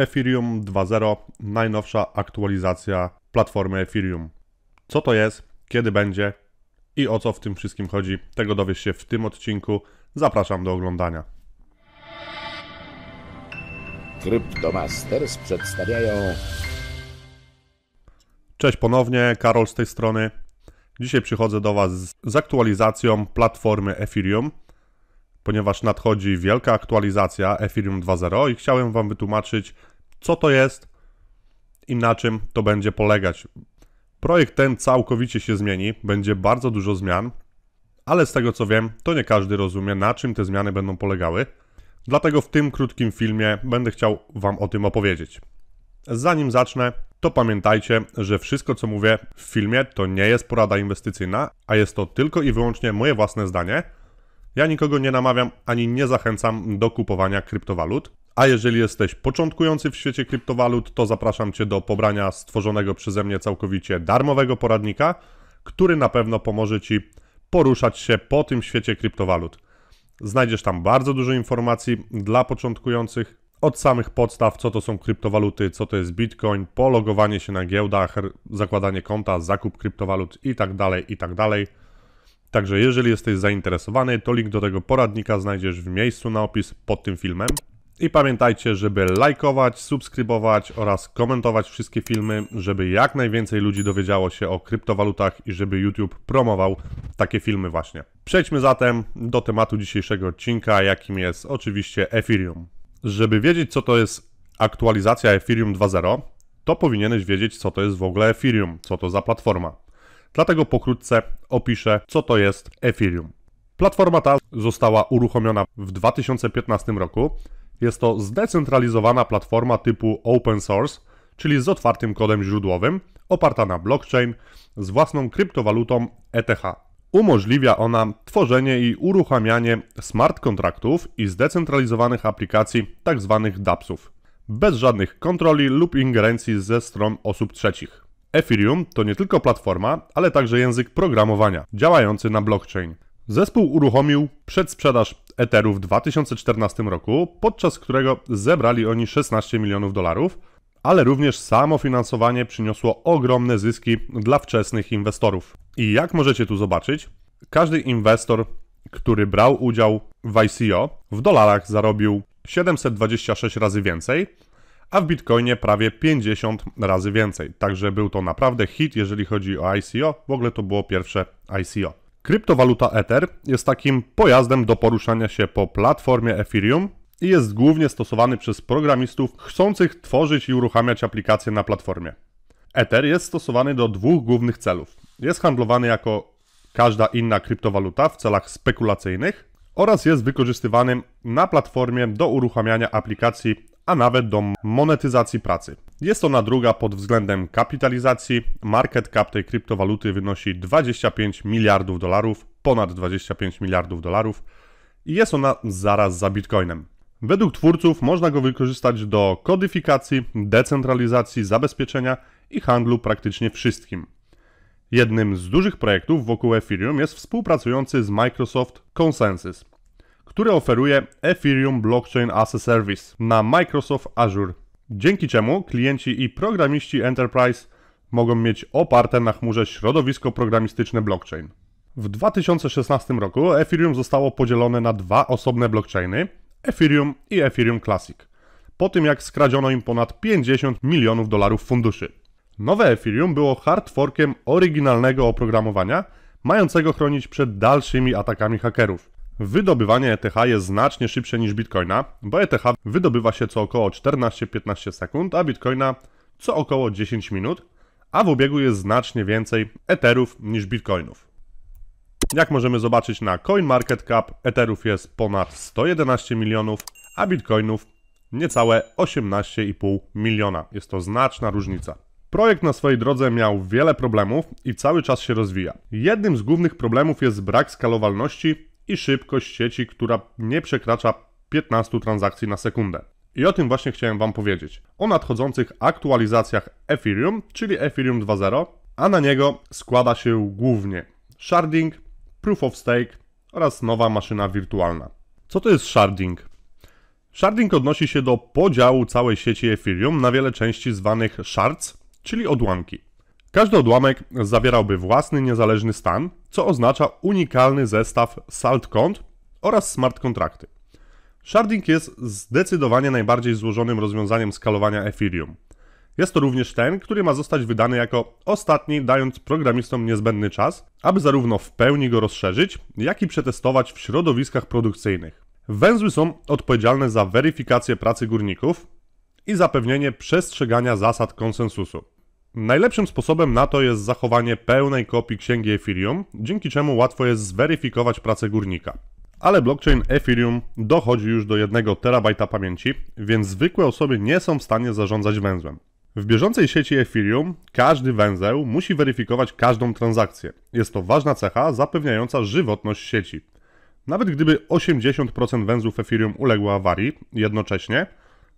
Ethereum 2.0, najnowsza aktualizacja platformy Ethereum. Co to jest, kiedy będzie i o co w tym wszystkim chodzi, tego dowiesz się w tym odcinku. Zapraszam do oglądania. Cryptomasters przedstawiają. Cześć ponownie, Karol z tej strony. Dzisiaj przychodzę do Was z, z aktualizacją platformy Ethereum ponieważ nadchodzi wielka aktualizacja Ethereum 2.0 i chciałem Wam wytłumaczyć, co to jest i na czym to będzie polegać. Projekt ten całkowicie się zmieni, będzie bardzo dużo zmian, ale z tego co wiem, to nie każdy rozumie, na czym te zmiany będą polegały. Dlatego w tym krótkim filmie będę chciał Wam o tym opowiedzieć. Zanim zacznę, to pamiętajcie, że wszystko co mówię w filmie to nie jest porada inwestycyjna, a jest to tylko i wyłącznie moje własne zdanie. Ja nikogo nie namawiam ani nie zachęcam do kupowania kryptowalut. A jeżeli jesteś początkujący w świecie kryptowalut, to zapraszam Cię do pobrania stworzonego przeze mnie całkowicie darmowego poradnika, który na pewno pomoże Ci poruszać się po tym świecie kryptowalut. Znajdziesz tam bardzo dużo informacji dla początkujących, od samych podstaw, co to są kryptowaluty, co to jest bitcoin, pologowanie się na giełdach, zakładanie konta, zakup kryptowalut itd. Tak itd. Tak Także jeżeli jesteś zainteresowany, to link do tego poradnika znajdziesz w miejscu na opis pod tym filmem. I pamiętajcie, żeby lajkować, subskrybować oraz komentować wszystkie filmy, żeby jak najwięcej ludzi dowiedziało się o kryptowalutach i żeby YouTube promował takie filmy właśnie. Przejdźmy zatem do tematu dzisiejszego odcinka, jakim jest oczywiście Ethereum. Żeby wiedzieć, co to jest aktualizacja Ethereum 2.0, to powinieneś wiedzieć, co to jest w ogóle Ethereum, co to za platforma. Dlatego pokrótce opiszę, co to jest Ethereum. Platforma ta została uruchomiona w 2015 roku jest to zdecentralizowana platforma typu open source, czyli z otwartym kodem źródłowym, oparta na blockchain z własną kryptowalutą ETH. Umożliwia ona tworzenie i uruchamianie smart kontraktów i zdecentralizowanych aplikacji tzw. Tak DAPS-ów, bez żadnych kontroli lub ingerencji ze stron osób trzecich. Ethereum to nie tylko platforma, ale także język programowania działający na blockchain. Zespół uruchomił przedsprzedaż Eterów w 2014 roku, podczas którego zebrali oni 16 milionów dolarów, ale również samo finansowanie przyniosło ogromne zyski dla wczesnych inwestorów. I jak możecie tu zobaczyć, każdy inwestor, który brał udział w ICO, w dolarach zarobił 726 razy więcej, a w Bitcoinie prawie 50 razy więcej. Także był to naprawdę hit, jeżeli chodzi o ICO. W ogóle to było pierwsze ICO. Kryptowaluta Ether jest takim pojazdem do poruszania się po platformie Ethereum i jest głównie stosowany przez programistów chcących tworzyć i uruchamiać aplikacje na platformie. Ether jest stosowany do dwóch głównych celów. Jest handlowany jako każda inna kryptowaluta w celach spekulacyjnych oraz jest wykorzystywany na platformie do uruchamiania aplikacji, a nawet do monetyzacji pracy. Jest ona druga pod względem kapitalizacji. Market cap tej kryptowaluty wynosi 25 miliardów dolarów, ponad 25 miliardów dolarów i jest ona zaraz za Bitcoinem. Według twórców można go wykorzystać do kodyfikacji, decentralizacji, zabezpieczenia i handlu praktycznie wszystkim. Jednym z dużych projektów wokół Ethereum jest współpracujący z Microsoft Consensus, który oferuje Ethereum Blockchain as a Service na Microsoft Azure dzięki czemu klienci i programiści Enterprise mogą mieć oparte na chmurze środowisko programistyczne blockchain. W 2016 roku Ethereum zostało podzielone na dwa osobne blockchainy Ethereum i Ethereum Classic, po tym jak skradziono im ponad 50 milionów dolarów funduszy. Nowe Ethereum było hard forkiem oryginalnego oprogramowania, mającego chronić przed dalszymi atakami hakerów. Wydobywanie ETH jest znacznie szybsze niż Bitcoina, bo ETH wydobywa się co około 14-15 sekund, a Bitcoina co około 10 minut, a w obiegu jest znacznie więcej Etherów niż Bitcoinów. Jak możemy zobaczyć na CoinMarketCap, Etherów jest ponad 111 milionów, a Bitcoinów niecałe 18,5 miliona. Jest to znaczna różnica. Projekt na swojej drodze miał wiele problemów i cały czas się rozwija. Jednym z głównych problemów jest brak skalowalności i szybkość sieci, która nie przekracza 15 transakcji na sekundę. I o tym właśnie chciałem Wam powiedzieć. O nadchodzących aktualizacjach Ethereum, czyli Ethereum 2.0, a na niego składa się głównie sharding, proof of stake oraz nowa maszyna wirtualna. Co to jest sharding? Sharding odnosi się do podziału całej sieci Ethereum na wiele części zwanych shards, czyli odłamki. Każdy odłamek zawierałby własny niezależny stan, co oznacza unikalny zestaw salt kont oraz smart kontrakty. Sharding jest zdecydowanie najbardziej złożonym rozwiązaniem skalowania Ethereum. Jest to również ten, który ma zostać wydany jako ostatni, dając programistom niezbędny czas, aby zarówno w pełni go rozszerzyć, jak i przetestować w środowiskach produkcyjnych. Węzły są odpowiedzialne za weryfikację pracy górników i zapewnienie przestrzegania zasad konsensusu. Najlepszym sposobem na to jest zachowanie pełnej kopii księgi Ethereum, dzięki czemu łatwo jest zweryfikować pracę górnika. Ale blockchain Ethereum dochodzi już do 1 terabajta pamięci, więc zwykłe osoby nie są w stanie zarządzać węzłem. W bieżącej sieci Ethereum każdy węzeł musi weryfikować każdą transakcję. Jest to ważna cecha zapewniająca żywotność sieci. Nawet gdyby 80% węzłów Ethereum uległo awarii jednocześnie,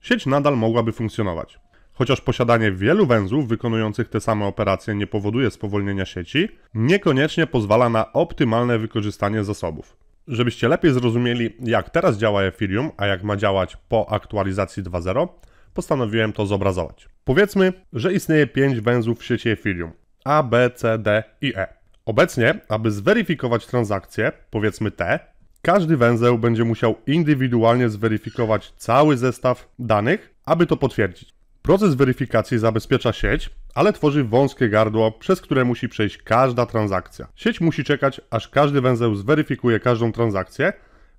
sieć nadal mogłaby funkcjonować. Chociaż posiadanie wielu węzłów wykonujących te same operacje nie powoduje spowolnienia sieci, niekoniecznie pozwala na optymalne wykorzystanie zasobów. Żebyście lepiej zrozumieli, jak teraz działa Ethereum, a jak ma działać po aktualizacji 2.0, postanowiłem to zobrazować. Powiedzmy, że istnieje 5 węzłów w sieci Ethereum A, B, C, D i E. Obecnie, aby zweryfikować transakcję, powiedzmy T, każdy węzeł będzie musiał indywidualnie zweryfikować cały zestaw danych, aby to potwierdzić. Proces weryfikacji zabezpiecza sieć, ale tworzy wąskie gardło, przez które musi przejść każda transakcja. Sieć musi czekać, aż każdy węzeł zweryfikuje każdą transakcję,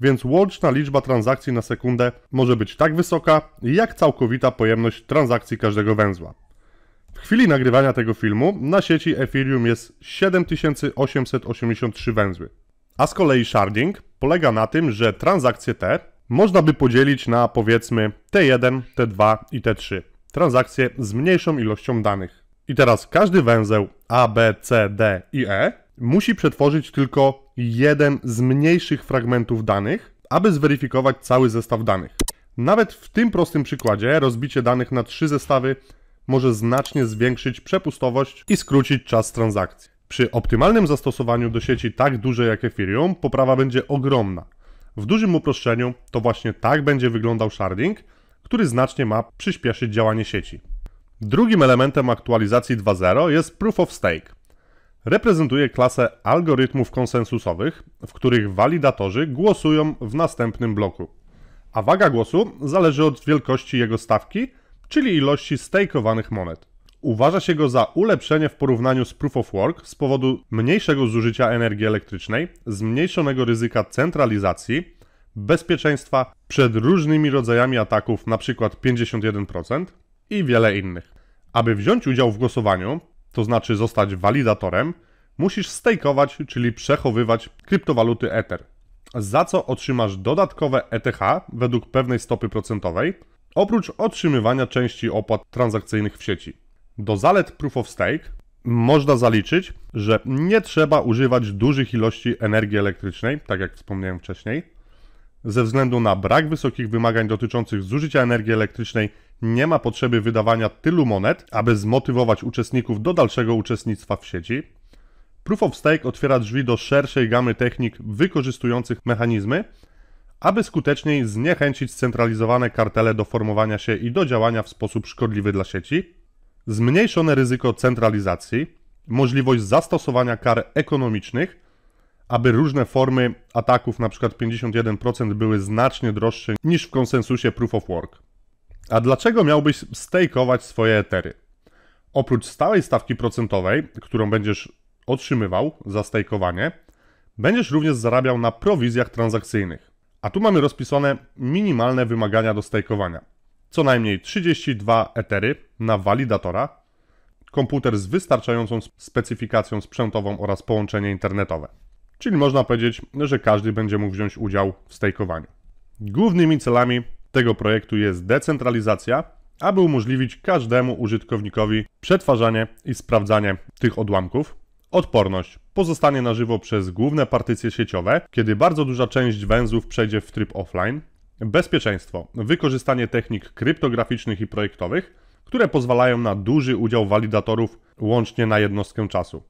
więc łączna liczba transakcji na sekundę może być tak wysoka, jak całkowita pojemność transakcji każdego węzła. W chwili nagrywania tego filmu na sieci Ethereum jest 7883 węzły. A z kolei sharding polega na tym, że transakcje te można by podzielić na powiedzmy T1, T2 i T3 transakcję z mniejszą ilością danych. I teraz każdy węzeł A, B, C, D i E musi przetworzyć tylko jeden z mniejszych fragmentów danych, aby zweryfikować cały zestaw danych. Nawet w tym prostym przykładzie rozbicie danych na trzy zestawy może znacznie zwiększyć przepustowość i skrócić czas transakcji. Przy optymalnym zastosowaniu do sieci tak dużej jak Ethereum poprawa będzie ogromna. W dużym uproszczeniu to właśnie tak będzie wyglądał sharding – który znacznie ma przyspieszyć działanie sieci. Drugim elementem aktualizacji 2.0 jest Proof of Stake. Reprezentuje klasę algorytmów konsensusowych, w których walidatorzy głosują w następnym bloku. A waga głosu zależy od wielkości jego stawki, czyli ilości stakeowanych monet. Uważa się go za ulepszenie w porównaniu z Proof of Work z powodu mniejszego zużycia energii elektrycznej, zmniejszonego ryzyka centralizacji, bezpieczeństwa przed różnymi rodzajami ataków, np. 51% i wiele innych. Aby wziąć udział w głosowaniu, to znaczy zostać walidatorem, musisz stakeować, czyli przechowywać kryptowaluty Ether, za co otrzymasz dodatkowe ETH według pewnej stopy procentowej, oprócz otrzymywania części opłat transakcyjnych w sieci. Do zalet Proof of Stake można zaliczyć, że nie trzeba używać dużych ilości energii elektrycznej, tak jak wspomniałem wcześniej, ze względu na brak wysokich wymagań dotyczących zużycia energii elektrycznej nie ma potrzeby wydawania tylu monet, aby zmotywować uczestników do dalszego uczestnictwa w sieci. Proof of Stake otwiera drzwi do szerszej gamy technik wykorzystujących mechanizmy, aby skuteczniej zniechęcić scentralizowane kartele do formowania się i do działania w sposób szkodliwy dla sieci, zmniejszone ryzyko centralizacji, możliwość zastosowania kar ekonomicznych aby różne formy ataków, na przykład 51%, były znacznie droższe niż w konsensusie Proof of Work. A dlaczego miałbyś stejkować swoje etery? Oprócz stałej stawki procentowej, którą będziesz otrzymywał za stejkowanie, będziesz również zarabiał na prowizjach transakcyjnych. A tu mamy rozpisane minimalne wymagania do stejkowania. Co najmniej 32 etery na walidatora, komputer z wystarczającą specyfikacją sprzętową oraz połączenie internetowe. Czyli można powiedzieć, że każdy będzie mógł wziąć udział w stejkowaniu. Głównymi celami tego projektu jest decentralizacja, aby umożliwić każdemu użytkownikowi przetwarzanie i sprawdzanie tych odłamków, Odporność. Pozostanie na żywo przez główne partycje sieciowe, kiedy bardzo duża część węzłów przejdzie w tryb offline. Bezpieczeństwo. Wykorzystanie technik kryptograficznych i projektowych, które pozwalają na duży udział walidatorów łącznie na jednostkę czasu.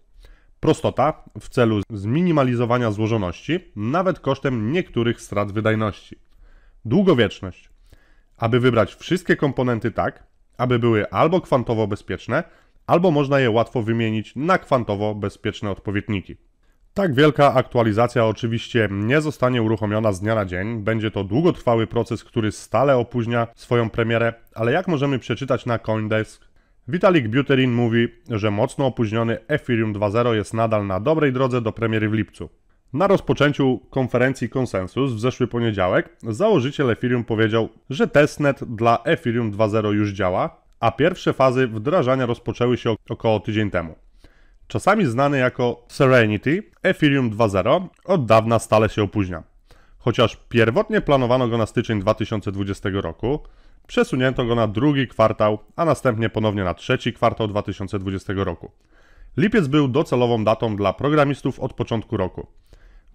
Prostota w celu zminimalizowania złożoności, nawet kosztem niektórych strat wydajności. Długowieczność. Aby wybrać wszystkie komponenty tak, aby były albo kwantowo bezpieczne, albo można je łatwo wymienić na kwantowo bezpieczne odpowiedniki. Tak wielka aktualizacja oczywiście nie zostanie uruchomiona z dnia na dzień. Będzie to długotrwały proces, który stale opóźnia swoją premierę, ale jak możemy przeczytać na Coindesk, Vitalik Buterin mówi, że mocno opóźniony Ethereum 2.0 jest nadal na dobrej drodze do premiery w lipcu. Na rozpoczęciu konferencji Konsensus w zeszły poniedziałek założyciel Ethereum powiedział, że testnet dla Ethereum 2.0 już działa, a pierwsze fazy wdrażania rozpoczęły się około tydzień temu. Czasami znany jako Serenity, Ethereum 2.0 od dawna stale się opóźnia. Chociaż pierwotnie planowano go na styczeń 2020 roku, Przesunięto go na drugi kwartał, a następnie ponownie na trzeci kwartał 2020 roku. Lipiec był docelową datą dla programistów od początku roku.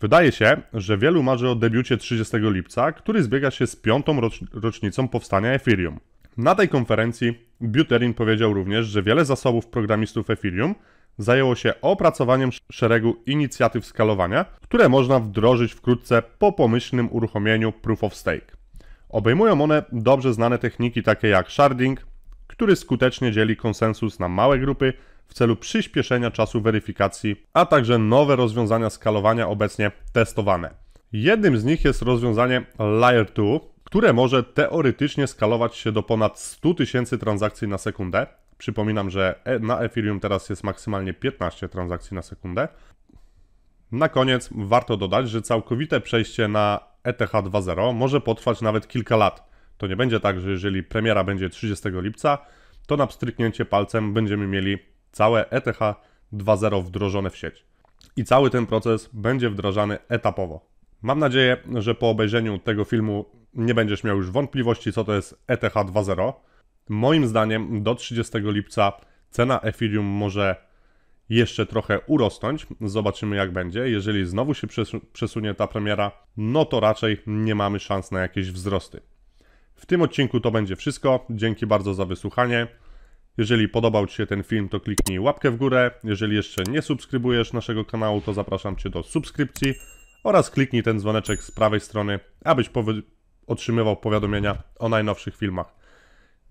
Wydaje się, że wielu marzy o debiucie 30 lipca, który zbiega się z piątą rocz rocznicą powstania Ethereum. Na tej konferencji Buterin powiedział również, że wiele zasobów programistów Ethereum zajęło się opracowaniem szeregu inicjatyw skalowania, które można wdrożyć wkrótce po pomyślnym uruchomieniu Proof of Stake. Obejmują one dobrze znane techniki takie jak sharding, który skutecznie dzieli konsensus na małe grupy w celu przyspieszenia czasu weryfikacji, a także nowe rozwiązania skalowania obecnie testowane. Jednym z nich jest rozwiązanie Layer 2, które może teoretycznie skalować się do ponad 100 tysięcy transakcji na sekundę. Przypominam, że e, na Ethereum teraz jest maksymalnie 15 transakcji na sekundę. Na koniec warto dodać, że całkowite przejście na ETH 2.0 może potrwać nawet kilka lat. To nie będzie tak, że jeżeli premiera będzie 30 lipca, to na pstryknięcie palcem będziemy mieli całe ETH 2.0 wdrożone w sieć. I cały ten proces będzie wdrażany etapowo. Mam nadzieję, że po obejrzeniu tego filmu nie będziesz miał już wątpliwości, co to jest ETH 2.0. Moim zdaniem do 30 lipca cena Ethereum może jeszcze trochę urosnąć. Zobaczymy jak będzie. Jeżeli znowu się przesunie ta premiera, no to raczej nie mamy szans na jakieś wzrosty. W tym odcinku to będzie wszystko. Dzięki bardzo za wysłuchanie. Jeżeli podobał Ci się ten film, to kliknij łapkę w górę. Jeżeli jeszcze nie subskrybujesz naszego kanału, to zapraszam Cię do subskrypcji oraz kliknij ten dzwoneczek z prawej strony, abyś otrzymywał powiadomienia o najnowszych filmach.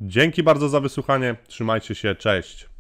Dzięki bardzo za wysłuchanie. Trzymajcie się. Cześć.